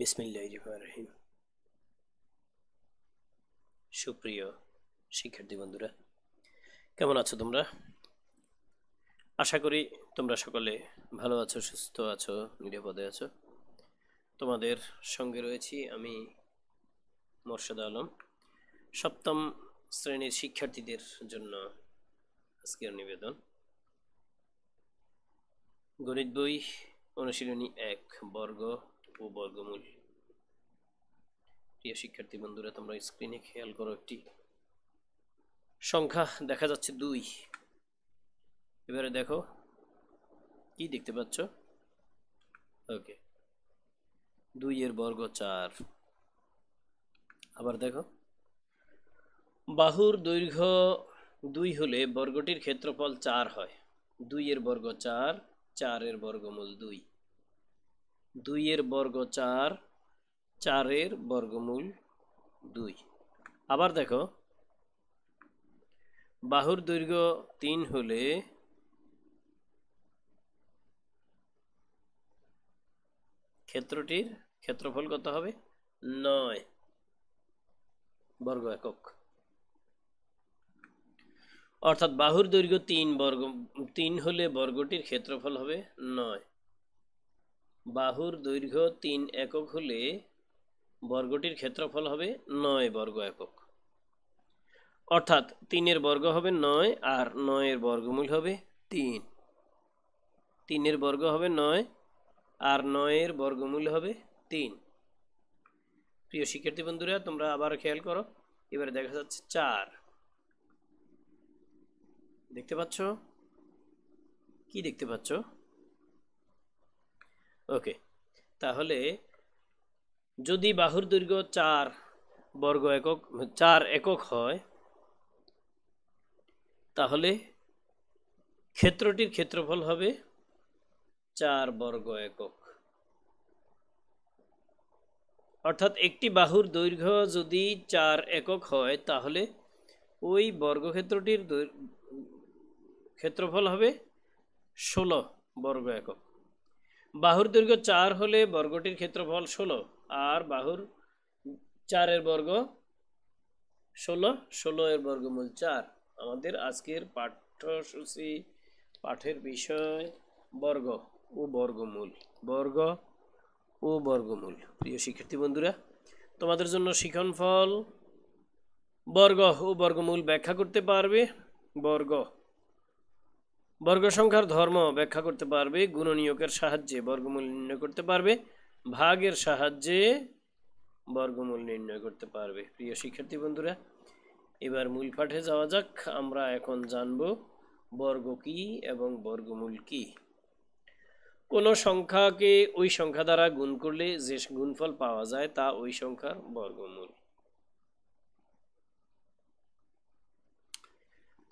বিসমিল্লাহিম রহিম সুপ্রিয় শিক্ষার্থী বন্ধুরা কেমন আছো তোমরা আশা করি তোমরা সকলে ভালো আছো সুস্থ আছো নিরাপদে আছো তোমাদের সঙ্গে রয়েছি আমি মোর্শেদ আলম সপ্তম শ্রেণীর শিক্ষার্থীদের জন্য আজকের নিবেদন গণিত বই অনুশীলনী এক বর্গ ও বর্গমূল প্রিয় শিক্ষার্থী বন্ধুরা তোমরা স্ক্রিনে খেয়াল করো একটি সংখ্যা দেখা যাচ্ছে দুই এবারে দেখো কি দেখতে পাচ্ছ ওকে দুই এর বর্গ চার আবার দেখো বাহুর দৈর্ঘ্য দুই হলে বর্গটির ক্ষেত্রফল চার হয় দুই এর বর্গ চার চারের বর্গমূল দুই দুইয়ের বর্গ চার চারের বর্গমূল দুই আবার দেখো বাহুর দৈর্ঘ্য তিন হলে ক্ষেত্রটির ক্ষেত্রফল কত হবে নয় বর্গ একক অর্থাৎ বাহুর দৈর্ঘ্য তিন বর্গ তিন হলে বর্গটির ক্ষেত্রফল হবে নয় বাহুর দৈর্ঘ্য তিন একক হলে বর্গটির ক্ষেত্রফল হবে নয় বর্গ একক অর্থাৎ তিনের বর্গ হবে নয় আর নয়ের বর্গমূল হবে তিন তিনের বর্গ হবে নয় আর নয়ের বর্গমূল হবে তিন প্রিয় শিক্ষার্থী বন্ধুরা তোমরা আবার খেয়াল করো এবারে দেখা যাচ্ছে চার দেখতে পাচ্ছ কি দেখতে পাচ্ছ ওকে তাহলে যদি বাহুর দৈর্ঘ্য চার বর্গ একক চার একক হয় তাহলে ক্ষেত্রটির ক্ষেত্রফল হবে চার বর্গ একক অর্থাৎ একটি বাহুর দৈর্ঘ্য যদি চার একক হয় তাহলে ওই বর্গক্ষেত্রটির ক্ষেত্রফল হবে ষোলো বর্গ একক বাহুর দৈর্ঘ্য চার হলে বর্গটির ক্ষেত্রফল ষোলো আর বাহুর চারের বর্গ ষোলো ষোলো এর বর্গমূল চার আমাদের আজকের পাঠ্যসূচি পাঠের বিষয় বর্গ ও বর্গমূল বর্গ ও বর্গমূল প্রিয় শিক্ষার্থী বন্ধুরা তোমাদের জন্য শিখনফল বর্গ ও বর্গমূল ব্যাখ্যা করতে পারবে বর্গ বর্গ সংখ্যার ধর্ম ব্যাখ্যা করতে পারবে গুণনীয়কের সাহায্যে বর্গমূল নির্ণয় করতে পারবে ভাগের সাহায্যে বর্গমূল নির্ণয় করতে পারবে প্রিয় শিক্ষার্থী বন্ধুরা এবার মূল পাঠে যাওয়া যাক আমরা এখন জানব বর্গ কি এবং বর্গমূল কি কোনো সংখ্যাকে ওই সংখ্যা দ্বারা গুণ করলে যে গুণফল পাওয়া যায় তা ওই সংখ্যার বর্গমূল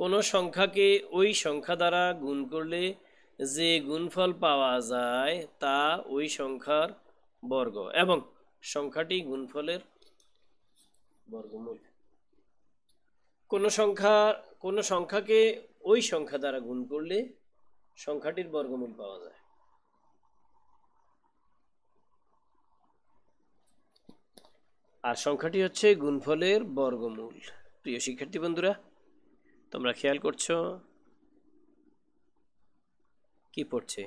কোনো সংখ্যাকে ওই সংখ্যা দ্বারা গুণ করলে যে গুণফল পাওয়া যায় তা ওই সংখ্যার বর্গ এবং সংখ্যাটি গুণফলের বর্গমূল কোনো সংখ্যা কোনো সংখ্যাকে ওই সংখ্যা দ্বারা গুণ করলে সংখ্যাটির বর্গমূল পাওয়া যায় আর সংখ্যাটি হচ্ছে গুণফলের বর্গমূল প্রিয় শিক্ষার্থী বন্ধুরা তোমরা খেয়াল করছো কি পড়ছে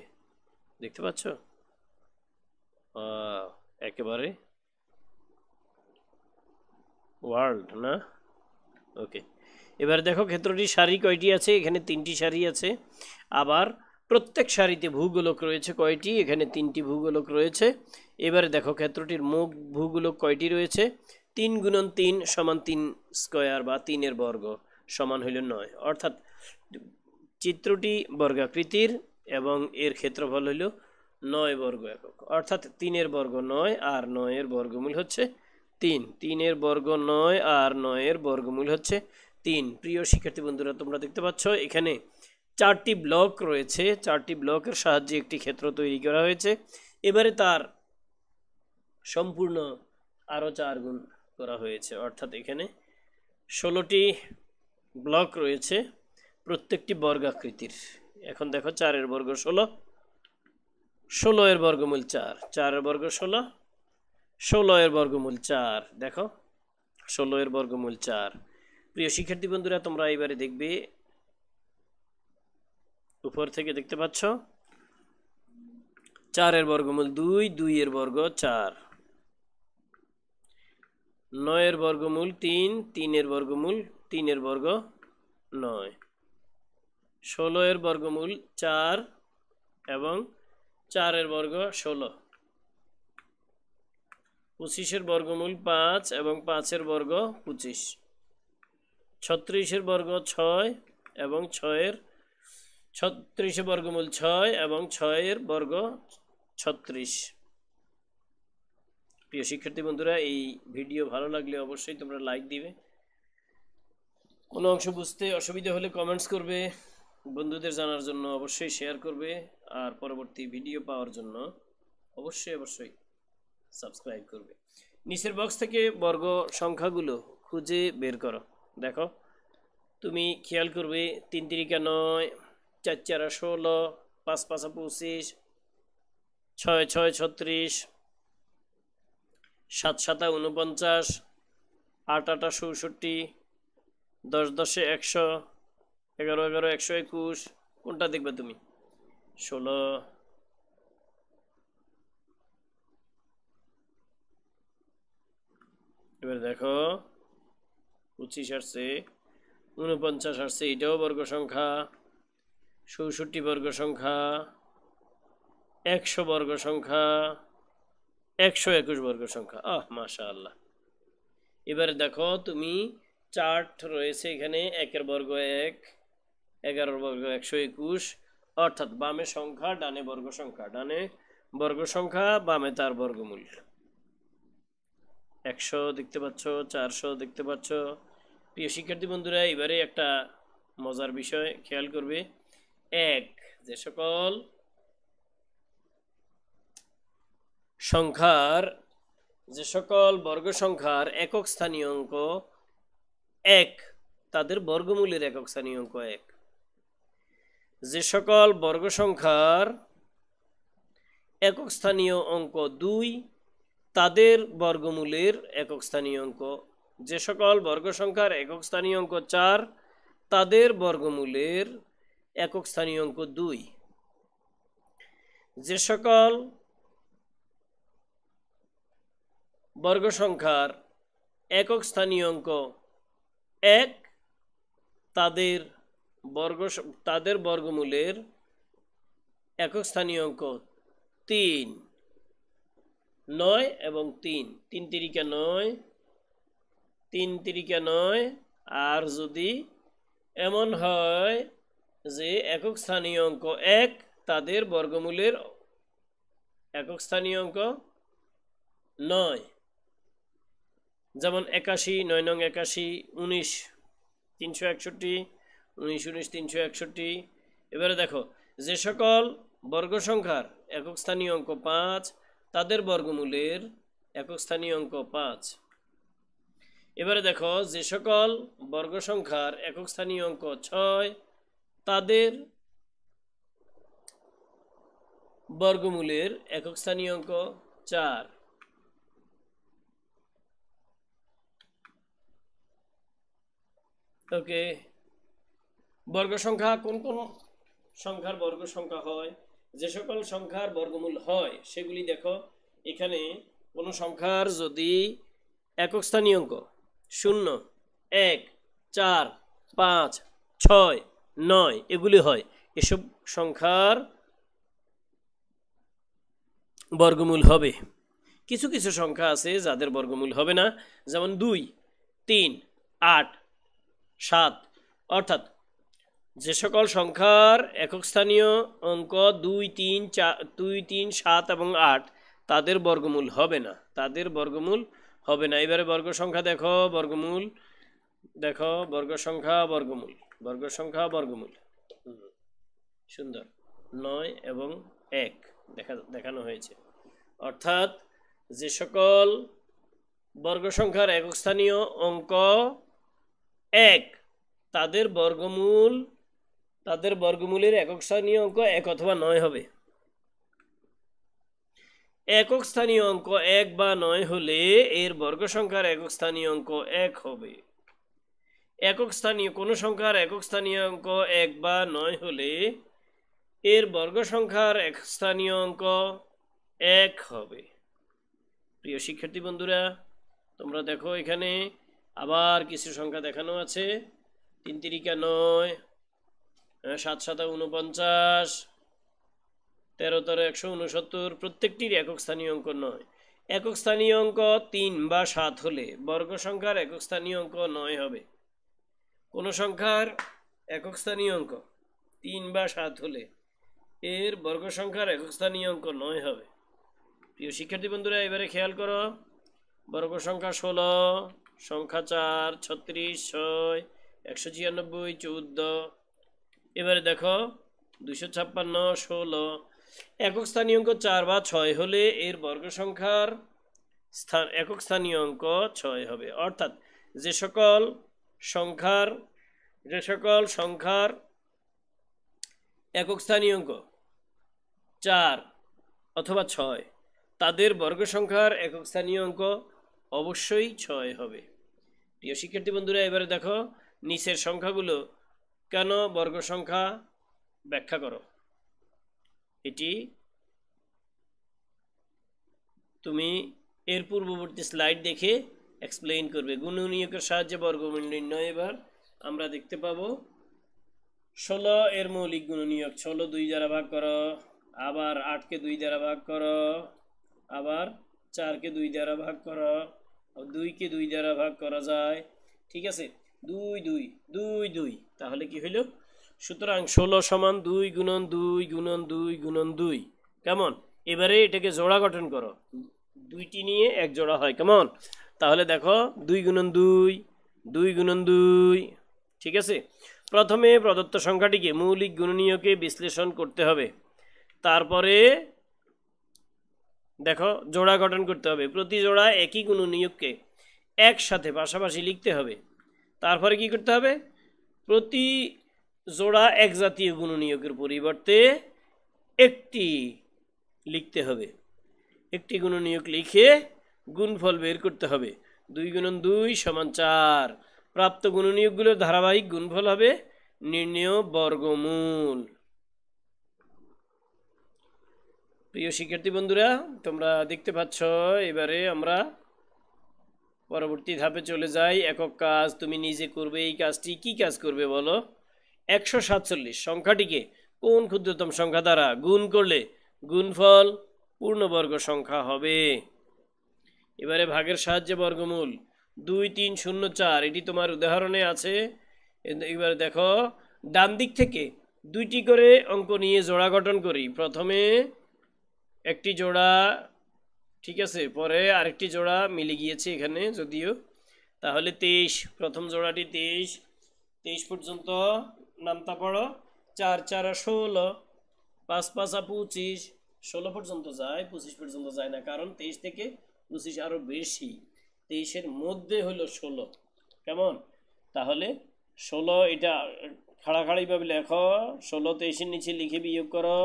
দেখতে পাচ্ছ একেবারে ওয়ার্ল্ড না ওকে এবার দেখো ক্ষেত্রটি সারি কয়টি আছে এখানে তিনটি সারি আছে আবার প্রত্যেক সারিতে ভূগোলক রয়েছে কয়টি এখানে তিনটি ভূগোলক রয়েছে এবারে দেখো ক্ষেত্রটির মুখ ভূগোলক কয়টি রয়েছে তিন গুণন তিন সমান তিন স্কোয়ার বা তিনের বর্গ সমান হইল নয় অর্থাৎ চিত্রটি বর্গাকৃতির এবং এর ক্ষেত্রফল হইল নয় বর্গ একক অর্থাৎ তিনের বর্গ নয় আর নয়ের বর্গমূল হচ্ছে তিন তিনের বর্গ নয় আর নয়ের বর্গমূল হচ্ছে তিন প্রিয় শিক্ষার্থী বন্ধুরা তোমরা দেখতে পাচ্ছ এখানে চারটি ব্লক রয়েছে চারটি ব্লকের সাহায্যে একটি ক্ষেত্র তৈরি করা হয়েছে এবারে তার সম্পূর্ণ আরও চার গুণ করা হয়েছে অর্থাৎ এখানে ষোলোটি ব্লক রয়েছে প্রত্যেকটি বর্গাকৃতির এখন দেখো চারের বর্গ ষোলো ষোলো এর বর্গমূল চার চারের বর্গ ষোলো ষোলো এর বর্গমূল চার দেখো ষোলো এর বর্গমূল চার প্রিয় শিক্ষার্থী বন্ধুরা তোমরা এবারে দেখবে উপর থেকে দেখতে পাচ্ছ চারের বর্গমূল দুই দুই এর বর্গ চার নয়ের বর্গমূল তিন তিনের বর্গমূল তিনের বর্গ নয় ষোলো এর বর্গমূল চার এবং চারের বর্গ ষোলো পঁচিশের বর্গমূল পাঁচ এবং পাঁচের বর্গ পঁচিশ ছত্রিশের বর্গ ছয় এবং ছয়ের ছত্রিশের বর্গমূল ছয় এবং ছয়ের বর্গ ছত্রিশ প্রিয় শিক্ষার্থী বন্ধুরা এই ভিডিও ভালো লাগলে অবশ্যই তোমরা লাইক দিবে কোনো অংশ বুঝতে অসুবিধা হলে কমেন্টস করবে বন্ধুদের জানার জন্য অবশ্যই শেয়ার করবে আর পরবর্তী ভিডিও পাওয়ার জন্য অবশ্যই অবশ্যই সাবস্ক্রাইব করবে নিচের বক্স থেকে বর্গ সংখ্যাগুলো খুঁজে বের করো দেখো তুমি খেয়াল করবে তিন তিরিকা নয় চার চারা ষোলো পাঁচ পাঁচা পঁচিশ ছয় ছয় ছত্রিশ সাত সাতা উনপঞ্চাশ আট আটা চৌষট্টি দশ দশে একশো এগারো এগারো একশো একুশ কোনটা দেখবে তুমি ষোলো এবার দেখো পঁচিশ আসছে উনপঞ্চাশ আসছে এটাও বর্গ সংখ্যা চৌষট্টি বর্গ সংখ্যা একশো বর্গ সংখ্যা একশো একুশ বর্গ সংখ্যা আহ মাশা আল্লাহ এবারে দেখো তুমি চার্ট রয়েছে এখানে একের বর্গ এক এগারোর বর্গ একশো একুশ অর্থাৎ বামে সংখ্যা ডানে বর্গ সংখ্যা ডানে বর্গ সংখ্যা বামে তার বর্গমূল একশো দেখতে পাচ্ছ চারশো দেখতে পাচ্ছ প্রিয় শিক্ষার্থী বন্ধুরা এবারে একটা মজার বিষয় খেয়াল করবে এক যে সকল সংখ্যার যে সকল বর্গ সংখ্যার একক স্থানীয় অঙ্ক এক তাদের বর্গমূলের একক স্থানীয় অঙ্ক এক যে সকল বর্গ সংখ্যার একক স্থানীয় অঙ্ক দুই তাদের বর্গমূলের একক স্থানীয় অঙ্ক যে সকল বর্গ সংখ্যার একক স্থানীয় অঙ্ক চার তাদের বর্গমূলের একক স্থানীয় অঙ্ক দুই যে সকল বর্গ সংখ্যার একক স্থানীয় অঙ্ক এক তাদের বর্গ তাদের বর্গমূলের একক স্থানীয় অঙ্ক তিন নয় এবং তিন তিন তিরিকা নয় তিন তিরিকা নয় আর যদি এমন হয় যে একক স্থানীয় অঙ্ক এক তাদের বর্গমূলের একক স্থানীয় অঙ্ক নয় যেমন একাশি নয় নং একাশি উনিশ তিনশো একষট্টি উনিশ উনিশ তিনশো একষট্টি এবারে দেখো যে সকল বর্গ সংখ্যার একক স্থানীয় অঙ্ক পাঁচ তাদের বর্গমূলের একক স্থানীয় অঙ্ক পাঁচ এবারে দেখো যে সকল বর্গ সংখ্যার একক স্থানীয় অঙ্ক ছয় তাদের বর্গমূলের একক স্থানীয় অঙ্ক চার ওকে বর্গ সংখ্যা কোন কোন সংখ্যার বর্গ সংখ্যা হয় যে সকল সংখ্যার বর্গমূল হয় সেগুলি দেখো এখানে কোনো সংখ্যার যদি একক স্থানীয় অঙ্ক শূন্য এক চার পাঁচ ছয় নয় এগুলি হয় এসব সংখ্যার বর্গমূল হবে কিছু কিছু সংখ্যা আছে যাদের বর্গমূল হবে না যেমন দুই তিন আট সাত অর্থাৎ যে সকল সংখ্যার একক স্থানীয় অঙ্ক দুই তিন চার দুই তিন সাত এবং আট তাদের বর্গমূল হবে না তাদের বর্গমূল হবে না এবারে বর্গ সংখ্যা দেখো বর্গমূল দেখো বর্গ সংখ্যা বর্গমূল বর্গ সংখ্যা বর্গমূল সুন্দর নয় এবং এক দেখা দেখানো হয়েছে অর্থাৎ যে সকল বর্গ সংখ্যার স্থানীয় অঙ্ক এক তাদের বর্গমূল তাদের বর্গমূলের একক স্থানীয় অঙ্ক এক অথবা নয় হবে একক স্থানীয় অঙ্ক এক বা নয় হলে এর বর্গ সংখ্যার একক স্থানীয় অঙ্ক এক হবে একক স্থানীয় কোনো সংখ্যার একক স্থানীয় অঙ্ক এক বা নয় হলে এর বর্গ সংখ্যার এক স্থানীয় অঙ্ক এক হবে প্রিয় শিক্ষার্থী বন্ধুরা তোমরা দেখো এখানে আবার কিছু সংখ্যা দেখানো আছে তিন তিরিকা নয় সাত সাত উনপঞ্চাশ তেরো তেরো একশো উনসত্তর প্রত্যেকটির একক স্থানীয় অঙ্ক নয় একক স্থানীয় অঙ্ক তিন বা সাত হলে বর্গ সংখ্যার একক স্থানীয় অঙ্ক নয় হবে কোনো সংখ্যার একক স্থানীয় অঙ্ক তিন বা সাত হলে এর বর্গ সংখ্যার একক স্থানীয় অঙ্ক নয় হবে প্রিয় শিক্ষার্থী বন্ধুরা এবারে খেয়াল করো বর্গ সংখ্যা ষোলো সংখ্যা চার ছত্রিশ ছয় একশো ছিয়ানব্বই চৌদ্দ এবারে দেখো দুশো ছাপ্পান্ন ষোলো একক স্থানীয় অঙ্ক চার বা ছয় হলে এর বর্গ সংখ্যার স্থান একক স্থানীয় অঙ্ক ছয় হবে অর্থাৎ যে সকল সংখ্যার যে সকল সংখ্যার একক স্থানীয় অঙ্ক চার অথবা ছয় তাদের বর্গ সংখ্যার একক স্থানীয় অঙ্ক অবশ্যই ছয় হবে প্রিয় শিক্ষার্থী বন্ধুরা এবারে দেখো নিচের সংখ্যাগুলো কেন বর্গ সংখ্যা ব্যাখ্যা করো এটি তুমি এর পূর্ববর্তী স্লাইড দেখে এক্সপ্লেইন করবে গুণনীয়কের সাহায্যে বর্গমূল নির্ণয় এবার আমরা দেখতে পাব ষোলো এর মৌলিক গুণনীয়ক ষোলো দুই দ্বারা ভাগ করো আবার আটকে দুই দ্বারা ভাগ করো আবার চারকে দুই দ্বারা ভাগ করো দুইকে দুই দ্বারা ভাগ করা যায় ঠিক আছে দুই দুই দুই দুই তাহলে কি হইল সুতরাং ষোলো সমান দুই গুণন দুই গুণন দুই গুণন দুই কেমন এবারে এটাকে জোড়া গঠন করো দুইটি নিয়ে এক জোড়া হয় কেমন তাহলে দেখো দুই গুণন দুই দুই গুণন দুই ঠিক আছে প্রথমে প্রদত্ত সংখ্যাটিকে মৌলিক গুণনীয়কে বিশ্লেষণ করতে হবে তারপরে দেখো জোড়া গঠন করতে হবে প্রতি জোড়া একই কোনো নিয়োগকে একসাথে পাশাপাশি লিখতে হবে তারপরে কি করতে হবে প্রতি জোড়া এক জাতীয় গুণ নিয়োগের পরিবর্তে একটি লিখতে হবে একটি গুণ নিয়োগ লিখে গুণফল বের করতে হবে দুই গুণন দুই সমান চার প্রাপ্ত নিয়োগগুলোর ধারাবাহিক গুণফল হবে নির্ণয় বর্গমূল প্রিয় শিক্ষার্থী বন্ধুরা তোমরা দেখতে পাচ্ছ এবারে আমরা পরবর্তী ধাপে চলে যাই একক কাজ তুমি নিজে করবে এই কাজটি কি কাজ করবে বলো একশো সাতচল্লিশ সংখ্যাটিকে কোন ক্ষুদ্রতম সংখ্যা দ্বারা গুণ করলে গুণফল পূর্ণবর্গ সংখ্যা হবে এবারে ভাগের সাহায্যে বর্গমূল দুই তিন শূন্য চার এটি তোমার উদাহরণে আছে এবারে দেখো ডান দিক থেকে দুইটি করে অঙ্ক নিয়ে জোড়া গঠন করি প্রথমে একটি জোড়া ঠিক আছে পরে আরেকটি জোড়া মিলে গিয়েছে এখানে যদিও তাহলে তেইশ প্রথম জোড়াটি তেইশ তেইশ পর্যন্ত নামতা পড়ো চার চার ষোলো পাঁচ পাঁচা পঁচিশ ষোলো পর্যন্ত যায় পঁচিশ পর্যন্ত যায় না কারণ তেইশ থেকে পঁচিশ আরও বেশি তেইশের মধ্যে হলো ষোলো কেমন তাহলে ষোলো এটা খাড়াখাড়িভাবে লেখো ষোলো তেইশের নিচে লিখে বিয়োগ করো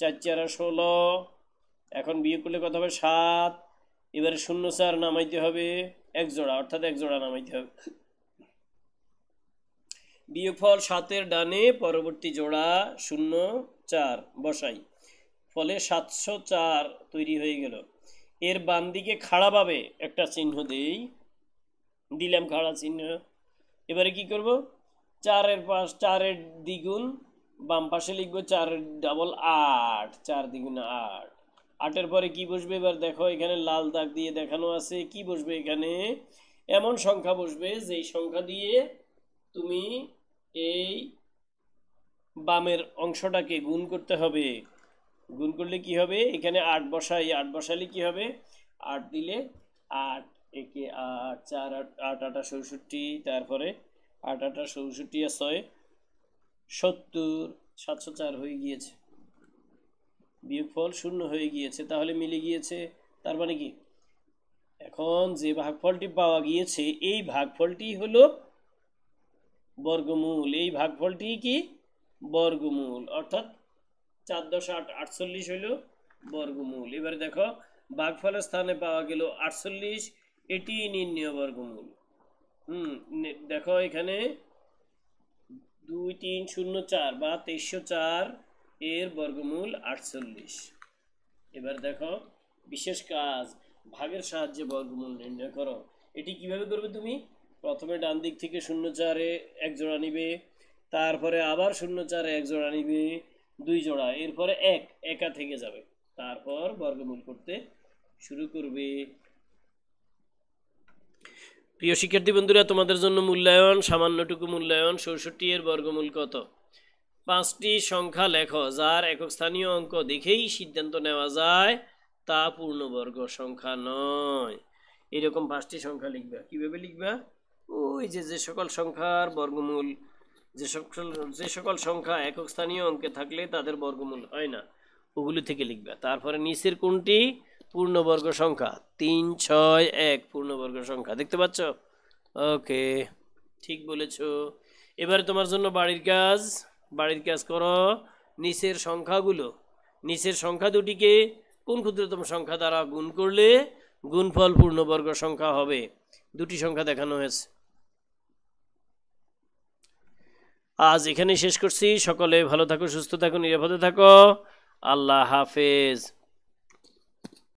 চার চারা ষোলো এখন বিয়ে করলে কত হবে সাত এবারে শূন্য চার নামাইতে হবে এক জোড়া অর্থাৎ এক জোড়া নামাইতে হবে বিয়োগফল সাতের ডানে পরবর্তী জোড়া শূন্য চার বসাই ফলে সাতশো চার তৈরি হয়ে গেল এর বাম দিকে খাড়াভাবে একটা চিহ্ন দেই দিলাম খাড়া চিহ্ন এবারে কি করব চারের পাশ চারের দ্বিগুণ বাম পাশে লিখবো চারের ডাবল আট চার দ্বিগুণ আট আটের পরে কি বসবে এবার দেখো এখানে লাল দাগ দিয়ে দেখানো আছে কি বসবে এখানে এমন সংখ্যা বসবে যেই সংখ্যা দিয়ে তুমি এই বামের অংশটাকে গুণ করতে হবে গুণ করলে কি হবে এখানে আট বসাই আট বসালে কি হবে আট দিলে আট একে আট চার আট আট আটা চৌষট্টি তারপরে আট আটা চৌষট্টি আর ছয় সত্তর সাতশো চার হয়ে গিয়েছে বিয়োগফল শূন্য হয়ে গিয়েছে তাহলে মিলে গিয়েছে তার মানে কি এখন যে ভাগফলটি পাওয়া গিয়েছে এই ভাগফলটি হল বর্গমূল এই ভাগফলটি কি বর্গমূল অর্থাৎ চার দশ আট আটচল্লিশ হল বর্গমূল এবারে দেখো ভাগফলের স্থানে পাওয়া গেল আটচল্লিশ এটি নির্ণয় বর্গমূল হুম দেখো এখানে দুই তিন শূন্য চার বা তেইশো চার এর বর্গমূল আটচল্লিশ এবার দেখো বিশেষ কাজ ভাগের সাহায্যে বর্গমূল নির্ণয় করো এটি কিভাবে করবে তুমি প্রথমে ডান দিক থেকে শূন্য চারে এক জোড়া নিবে তারপরে আবার শূন্য চারে এক জোড়া নিবে দুই জোড়া এরপরে এক একা থেকে যাবে তারপর বর্গমূল করতে শুরু করবে প্রিয় শিক্ষার্থী বন্ধুরা তোমাদের জন্য মূল্যায়ন সামান্যটুকু মূল্যায়ন চৌষট্টি এর বর্গমূল কত পাঁচটি সংখ্যা লেখো যার একক স্থানীয় অঙ্ক দেখেই সিদ্ধান্ত নেওয়া যায় তা পূর্ণবর্গ সংখ্যা নয় এরকম পাঁচটি সংখ্যা লিখবা কিভাবে লিখবা ওই যে যে সকল সংখ্যার বর্গমূল যে সকল যে সকল সংখ্যা একক স্থানীয় অঙ্কে থাকলে তাদের বর্গমূল হয় না ওগুলি থেকে লিখবা তারপরে নিচের কোনটি পূর্ণবর্গ সংখ্যা তিন ছয় এক পূর্ণবর্গ সংখ্যা দেখতে পাচ্ছ ওকে ঠিক বলেছ এবারে তোমার জন্য বাড়ির কাজ বাড়ির কাজ করো নিচের সংখ্যাগুলো নিচের সংখ্যা দুটিকে কোন ক্ষুদ্রতম সংখ্যা দ্বারা গুণ করলে গুণফল পূর্ণবর্গ সংখ্যা হবে দুটি সংখ্যা দেখানো হয়েছে আজ এখানে শেষ করছি সকলে ভালো থাকো সুস্থ থাকো নিরাপদে থাকো আল্লাহ হাফেজ